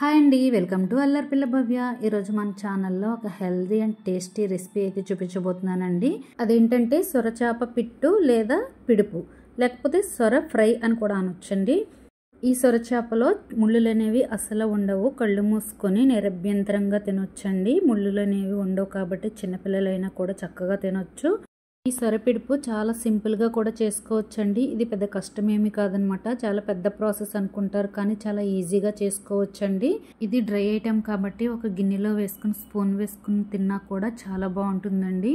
hi అండి welcome to అల్లర్ పిల్ల భవ్య ఈరోజు మన ఛానల్లో ఒక హెల్దీ అండ్ టేస్టీ రెసిపీ అయితే చూపించబోతున్నానండి అదేంటంటే సొరచాప పిట్టు లేదా పిడుపు లేకపోతే సొర ఫ్రై అని కూడా అనొచ్చండి ఈ సొరచాపలో ముళ్ళులు అనేవి అసలు ఉండవు కళ్ళు మూసుకొని నిరభ్యంతరంగా తినొచ్చండి ముళ్ళులు అనేవి ఉండవు కాబట్టి చిన్నపిల్లలైనా కూడా చక్కగా తినొచ్చు ఈ సరిపిడుపు చాలా సింపుల్గా కూడా చేసుకోవచ్చండి ఇది పెద్ద కష్టమేమి కాదనమాట చాలా పెద్ద ప్రాసెస్ అనుకుంటారు కానీ చాలా ఈజీగా చేసుకోవచ్చండి ఇది డ్రై ఐటెం కాబట్టి ఒక గిన్నెలో వేసుకుని స్పూన్ వేసుకుని తిన్నా కూడా చాలా బాగుంటుందండి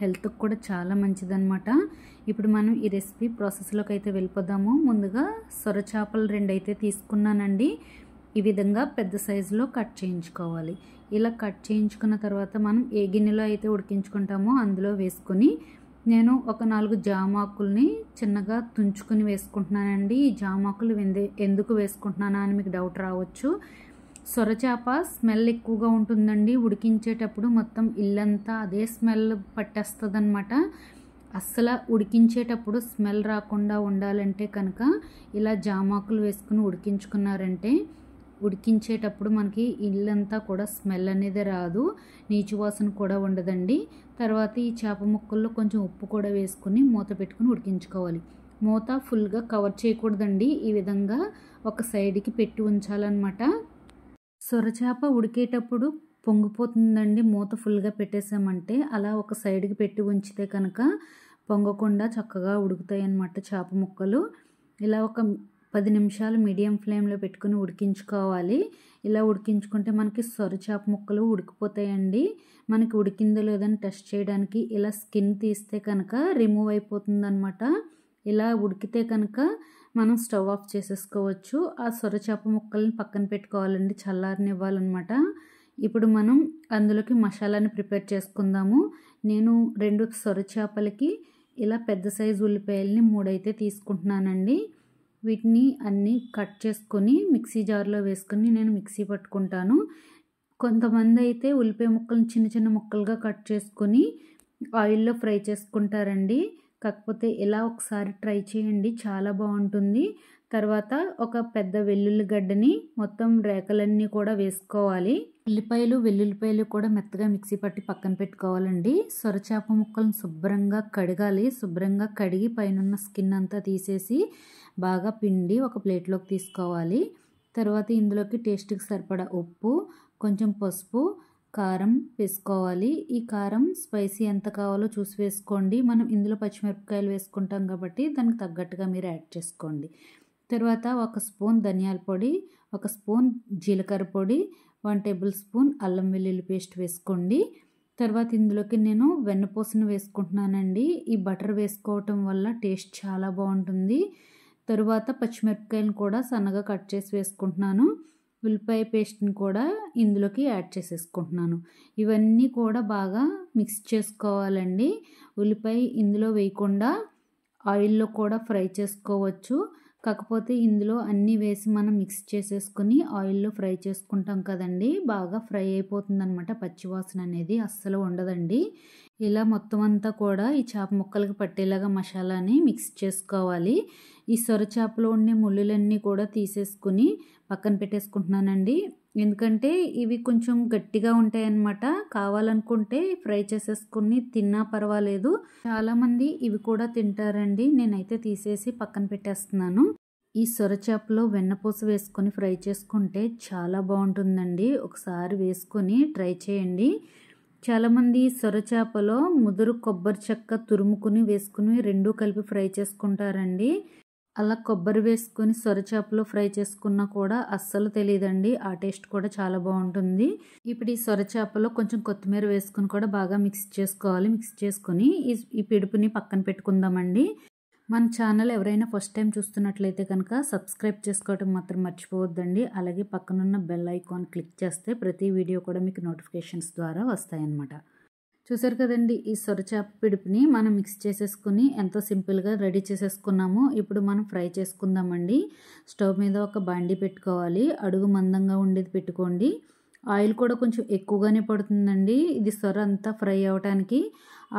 హెల్త్కి కూడా చాలా మంచిదనమాట ఇప్పుడు మనం ఈ రెసిపీ ప్రాసెస్లోకి అయితే వెళ్ళిపోదాము ముందుగా సొర చేపలు రెండు అయితే తీసుకున్నానండి ఈ విధంగా పెద్ద సైజులో కట్ చేయించుకోవాలి ఇలా కట్ చేయించుకున్న తర్వాత మనం ఏ గిన్నెలో అయితే ఉడికించుకుంటామో అందులో వేసుకొని నేను ఒక నాలుగు జామాకుల్ని చిన్నగా తుంచుకుని వేసుకుంటున్నానండి ఈ జామాకులు ఎందుకు వేసుకుంటున్నానా అని మీకు డౌట్ రావచ్చు సొరచేప స్మెల్ ఎక్కువగా ఉంటుందండి ఉడికించేటప్పుడు మొత్తం ఇల్లంతా అదే స్మెల్ పట్టేస్తుంది అనమాట అస్సలు ఉడికించేటప్పుడు స్మెల్ రాకుండా ఉండాలంటే కనుక ఇలా జామాకులు వేసుకుని ఉడికించుకున్నారంటే ఉడికించేటప్పుడు మనకి ఇల్లంతా కూడా స్మెల్ అనేది రాదు నీచు వాసన కూడా ఉండదండి తర్వాత ఈ చేప ముక్కల్లో కొంచెం ఉప్పు కూడా వేసుకుని మూత పెట్టుకుని ఉడికించుకోవాలి మూత ఫుల్గా కవర్ చేయకూడదండి ఈ విధంగా ఒక సైడ్కి పెట్టి ఉంచాలన్నమాట సొరచేప ఉడికేటప్పుడు పొంగిపోతుందండి మూత ఫుల్గా పెట్టేసామంటే అలా ఒక సైడ్కి పెట్టి ఉంచితే కనుక పొంగకుండా చక్కగా ఉడుకుతాయి అన్నమాట చేప ముక్కలు ఇలా ఒక పది నిమిషాలు మీడియం ఫ్లేమ్లో పెట్టుకుని ఉడికించుకోవాలి ఇలా ఉడికించుకుంటే మనకి సొరచాప ముక్కలు ఉడికిపోతాయండి మనకి ఉడికిందో లేదని టెస్ట్ చేయడానికి ఇలా స్కిన్ తీస్తే కనుక రిమూవ్ అయిపోతుందనమాట ఇలా ఉడికితే కనుక మనం స్టవ్ ఆఫ్ చేసేసుకోవచ్చు ఆ సొరచాప ముక్కల్ని పక్కన పెట్టుకోవాలండి చల్లారనివ్వాలన్నమాట ఇప్పుడు మనం అందులోకి మసాలాని ప్రిపేర్ చేసుకుందాము నేను రెండు సొరచేపలకి ఇలా పెద్ద సైజు ఉల్లిపాయలని మూడైతే తీసుకుంటున్నానండి వీటిని అన్నీ కట్ చేసుకొని మిక్సీ జార్లో వేసుకొని నేను మిక్సీ పట్టుకుంటాను కొంతమంది అయితే ఉల్లిపాయ ముక్కలను చిన్న చిన్న ముక్కలుగా కట్ చేసుకొని ఆయిల్లో ఫ్రై చేసుకుంటారండి కాకపోతే ఇలా ఒకసారి ట్రై చేయండి చాలా బాగుంటుంది తర్వాత ఒక పెద్ద వెల్లుల్లి గడ్డని మొత్తం రేకలన్నీ కూడా వేసుకోవాలి ఉల్లిపాయలు వెల్లుల్లిపాయలు కూడా మెత్తగా మిక్సీ పట్టి పక్కన పెట్టుకోవాలండి సొరచేప ముక్కలను శుభ్రంగా కడగాలి శుభ్రంగా కడిగి పైన స్కిన్ అంతా తీసేసి బాగా పిండి ఒక ప్లేట్లోకి తీసుకోవాలి తర్వాత ఇందులోకి టేస్ట్కి సరిపడా ఉప్పు కొంచెం పసుపు కారం వేసుకోవాలి ఈ కారం స్పైసీ ఎంత కావాలో చూసి వేసుకోండి మనం ఇందులో పచ్చిమిరపకాయలు వేసుకుంటాం కాబట్టి దానికి తగ్గట్టుగా మీరు యాడ్ చేసుకోండి తర్వాత ఒక స్పూన్ ధనియాల పొడి ఒక స్పూన్ జీలకర్ర పొడి వన్ టేబుల్ స్పూన్ అల్లం వెల్లుల్లి పేస్ట్ వేసుకోండి తర్వాత ఇందులోకి నేను వెన్నపూసను వేసుకుంటున్నానండి ఈ బటర్ వేసుకోవటం వల్ల టేస్ట్ చాలా బాగుంటుంది తరువాత పచ్చిమిరపకాయలను కూడా సన్నగా కట్ చేసి వేసుకుంటున్నాను ఉల్లిపాయ పేస్ట్ని కూడా ఇందులోకి యాడ్ చేసేసుకుంటున్నాను ఇవన్నీ కూడా బాగా మిక్స్ చేసుకోవాలండి ఉల్లిపాయ ఇందులో వేయకుండా ఆయిల్లో కూడా ఫ్రై చేసుకోవచ్చు కాకపోతే ఇందులో అన్నీ వేసి మనం మిక్స్ చేసేసుకుని ఆయిల్లో ఫ్రై చేసుకుంటాం కదండి బాగా ఫ్రై అయిపోతుంది అనమాట పచ్చివాసన అనేది అస్సలు ఉండదండి ఇలా మొత్తం అంతా కూడా ఈ చేప ముక్కలకు పట్టేలాగా మసాలాని మిక్స్ చేసుకోవాలి ఈ సొర చేపలో ఉండే ముళ్ళులన్నీ కూడా తీసేసుకుని పక్కన పెట్టేసుకుంటున్నానండి ఎందుకంటే ఇవి కొంచెం గట్టిగా ఉంటాయి అన్నమాట కావాలనుకుంటే ఫ్రై చేసేసుకుని తిన్నా పర్వాలేదు చాలామంది ఇవి కూడా తింటారండి నేనైతే తీసేసి పక్కన పెట్టేస్తున్నాను ఈ సొరచేపలో వెన్నపూస వేసుకొని ఫ్రై చేసుకుంటే చాలా బాగుంటుందండి ఒకసారి వేసుకొని ట్రై చేయండి చాలామంది సొరచేపలో ముదురు కొబ్బరి చెక్క తురుముకుని వేసుకుని రెండు కలిపి ఫ్రై చేసుకుంటారండి అలా కొబ్బరి వేసుకొని సొరచేపలు ఫ్రై చేసుకున్నా కూడా అస్సలు తెలియదండి ఆ టేస్ట్ కూడా చాలా బాగుంటుంది ఇప్పుడు ఈ సొరచేపలో కొంచెం కొత్తిమీర వేసుకుని కూడా బాగా మిక్స్ చేసుకోవాలి మిక్స్ చేసుకొని ఈ పిడుపుని పక్కన పెట్టుకుందామండి మన ఛానల్ ఎవరైనా ఫస్ట్ టైం చూస్తున్నట్లయితే కనుక సబ్స్క్రైబ్ చేసుకోవటం మాత్రం మర్చిపోవద్దండి అలాగే పక్కనున్న బెల్ ఐకాన్ క్లిక్ చేస్తే ప్రతి వీడియో కూడా మీకు నోటిఫికేషన్స్ ద్వారా వస్తాయన్నమాట చూసారు కదండి ఈ సొరచాప పిడుపుని మనం మిక్స్ చేసేసుకుని ఎంతో సింపుల్గా రెడీ చేసేసుకున్నాము ఇప్పుడు మనం ఫ్రై చేసుకుందామండి స్టవ్ మీద ఒక బాండి పెట్టుకోవాలి అడుగు మందంగా ఉండేది పెట్టుకోండి ఆయిల్ కూడా కొంచెం ఎక్కువగానే పడుతుందండి ఇది సొర అంతా ఫ్రై అవడానికి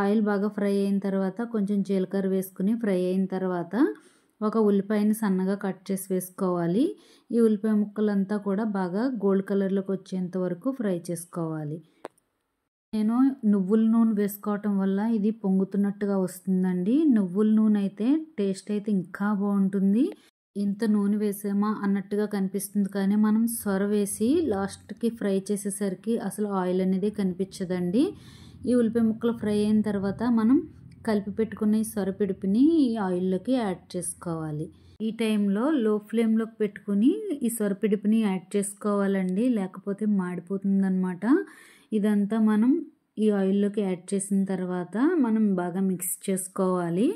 ఆయిల్ బాగా ఫ్రై అయిన తర్వాత కొంచెం జీలకర్ర వేసుకుని ఫ్రై అయిన తర్వాత ఒక ఉల్లిపాయని సన్నగా కట్ చేసి వేసుకోవాలి ఈ ఉల్లిపాయ ముక్కలంతా కూడా బాగా గోల్డ్ కలర్లోకి వచ్చేంత వరకు ఫ్రై చేసుకోవాలి నేను నువ్వుల నూనె వేసుకోవటం వల్ల ఇది పొంగుతున్నట్టుగా వస్తుందండి నువ్వుల నూనె అయితే టేస్ట్ అయితే ఇంకా బాగుంటుంది ఇంత నూనె వేసామా అన్నట్టుగా కనిపిస్తుంది కానీ మనం సొర వేసి లాస్ట్కి ఫ్రై చేసేసరికి అసలు ఆయిల్ అనేది కనిపించదండి ఈ ఉల్లిపాయ ముక్కలు ఫ్రై అయిన తర్వాత మనం కలిపి పెట్టుకున్న ఈ సొర పిడిపిని ఈ ఆయిల్లోకి యాడ్ చేసుకోవాలి ఈ టైంలో లో ఫ్లేమ్లోకి పెట్టుకుని ఈ సొర పిడిపిని యాడ్ చేసుకోవాలండి లేకపోతే మాడిపోతుందనమాట ఇదంతా మనం ఈ ఆయిల్లోకి యాడ్ చేసిన తర్వాత మనం బాగా మిక్స్ చేసుకోవాలి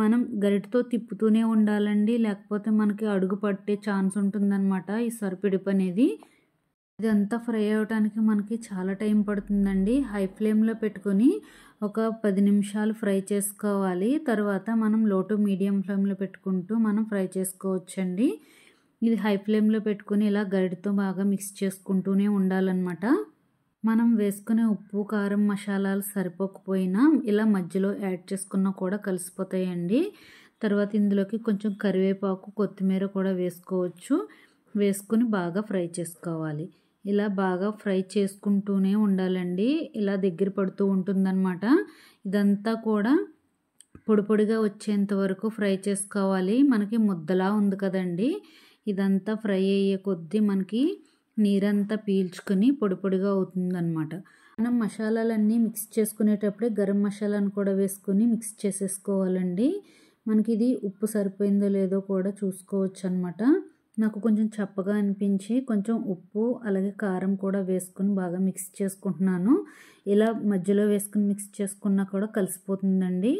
మనం గరిటతో తిప్పుతూనే ఉండాలండి లేకపోతే మనకి అడుగు పట్టే ఛాన్స్ ఉంటుందన్నమాట ఈ సరిపిడిపు అనేది ఇదంతా ఫ్రై అవడానికి మనకి చాలా టైం పడుతుందండి హై ఫ్లేమ్లో పెట్టుకొని ఒక పది నిమిషాలు ఫ్రై చేసుకోవాలి తర్వాత మనం లో టు మీడియం ఫ్లేమ్లో పెట్టుకుంటూ మనం ఫ్రై చేసుకోవచ్చండి ఇది హై ఫ్లేమ్లో పెట్టుకొని ఇలా గరిటతో బాగా మిక్స్ చేసుకుంటూనే ఉండాలన్నమాట మనం వేసుకునే ఉప్పు కారం మసాలాలు సరిపోకపోయినా ఇలా మధ్యలో యాడ్ చేసుకున్నా కూడా కలిసిపోతాయండి తర్వాత ఇందులోకి కొంచెం కరివేపాకు కొత్తిమీర కూడా వేసుకోవచ్చు వేసుకుని బాగా ఫ్రై చేసుకోవాలి ఇలా బాగా ఫ్రై చేసుకుంటూనే ఉండాలండి ఇలా దగ్గర పడుతూ ఉంటుందన్నమాట ఇదంతా కూడా పొడి పొడిగా వచ్చేంత వరకు ఫ్రై చేసుకోవాలి మనకి ముద్దలా ఉంది కదండి ఇదంతా ఫ్రై అయ్యే కొద్దీ మనకి నీరంతా పీల్చుకొని పొడి పొడిగా అవుతుందన్నమాట మనం మసాలాలన్నీ మిక్స్ చేసుకునేటప్పుడే గరం మసాలాను కూడా వేసుకొని మిక్స్ చేసేసుకోవాలండి మనకి ఇది ఉప్పు సరిపోయిందో లేదో కూడా చూసుకోవచ్చు అనమాట నాకు కొంచెం చప్పగా అనిపించి కొంచెం ఉప్పు అలాగే కారం కూడా వేసుకుని బాగా మిక్స్ చేసుకుంటున్నాను ఇలా మధ్యలో వేసుకుని మిక్స్ చేసుకున్నా కూడా కలిసిపోతుందండి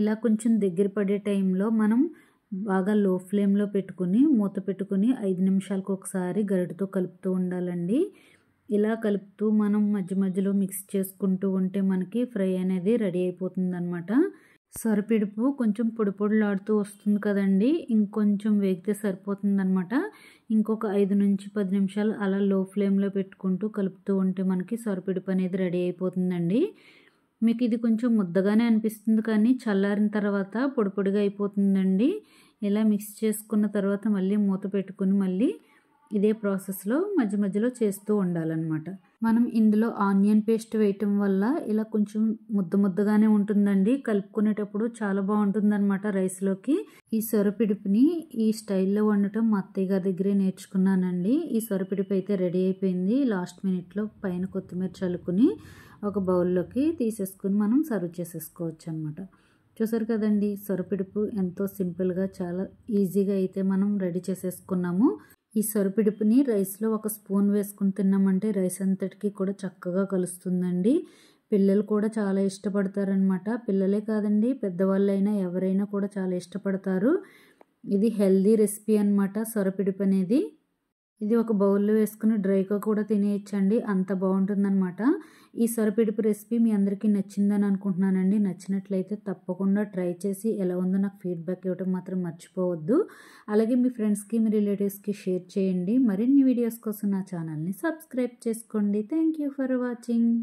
ఇలా కొంచెం దగ్గర పడే టైంలో మనం బాగా లో ఫ్లేమ్లో పెట్టుకుని మూత పెట్టుకుని ఐదు నిమిషాలకు ఒకసారి గరిటతో కలుపుతూ ఉండాలండి ఇలా కలుపుతూ మనం మధ్య మధ్యలో మిక్స్ చేసుకుంటూ ఉంటే మనకి ఫ్రై అనేది రెడీ అనమాట సరిపిడుపు కొంచెం పొడి పొడులాడుతూ వస్తుంది కదండి ఇంకొంచెం వేగితే సరిపోతుందనమాట ఇంకొక ఐదు నుంచి పది నిమిషాలు అలా లో ఫ్లేమ్లో పెట్టుకుంటూ కలుపుతూ ఉంటే మనకి సరిపిడుపు అనేది రెడీ అయిపోతుందండి మీకు ఇది కొంచెం ముద్దగానే అనిపిస్తుంది కానీ చల్లారిన తర్వాత పొడి పొడిగా అయిపోతుందండి ఇలా మిక్స్ చేసుకున్న తర్వాత మళ్ళీ మూత పెట్టుకుని మళ్ళీ ఇదే ప్రాసెస్లో మధ్య మధ్యలో చేస్తూ ఉండాలన్నమాట మనం ఇందులో ఆనియన్ పేస్ట్ వేయటం వల్ల ఇలా కొంచెం ముద్ద ముద్దగానే ఉంటుందండి కలుపుకునేటప్పుడు చాలా బాగుంటుందన్నమాట రైస్లోకి ఈ సొరపిడుపుని ఈ స్టైల్లో వండటం మా అత్తయ్య గారి దగ్గరే నేర్చుకున్నానండి ఈ సొరపిడిపి అయితే రెడీ అయిపోయింది లాస్ట్ మినిట్లో పైన కొత్తిమీర చల్లుకుని ఒక బౌల్లోకి తీసేసుకుని మనం సర్వ్ చేసేసుకోవచ్చు అనమాట చూసారు కదండి సొరపిడుపు ఎంతో సింపుల్గా చాలా ఈజీగా అయితే మనం రెడీ చేసేసుకున్నాము ఈ సొరపిడుపుని రైస్లో ఒక స్పూన్ వేసుకుని తిన్నామంటే రైస్ అంతటికీ కూడా చక్కగా కలుస్తుందండి పిల్లలు కూడా చాలా ఇష్టపడతారనమాట పిల్లలే కాదండి పెద్దవాళ్ళైనా ఎవరైనా కూడా చాలా ఇష్టపడతారు ఇది హెల్దీ రెసిపీ అనమాట సొరపిడుపు అనేది ఇది ఒక బౌల్లో వేసుకుని డ్రైగా కూడా తినేయచ్చండి అంత బాగుంటుందన్నమాట ఈ సొరపిడుపు రెసిపీ మీ అందరికీ నచ్చిందని అనుకుంటున్నానండి నచ్చినట్లయితే తప్పకుండా ట్రై చేసి ఎలా ఉందో నాకు ఫీడ్బ్యాక్ ఇవ్వడం మాత్రం మర్చిపోవద్దు అలాగే మీ ఫ్రెండ్స్కి మీ రిలేటివ్స్కి షేర్ చేయండి మరిన్ని వీడియోస్ కోసం నా ఛానల్ని సబ్స్క్రైబ్ చేసుకోండి థ్యాంక్ ఫర్ వాచింగ్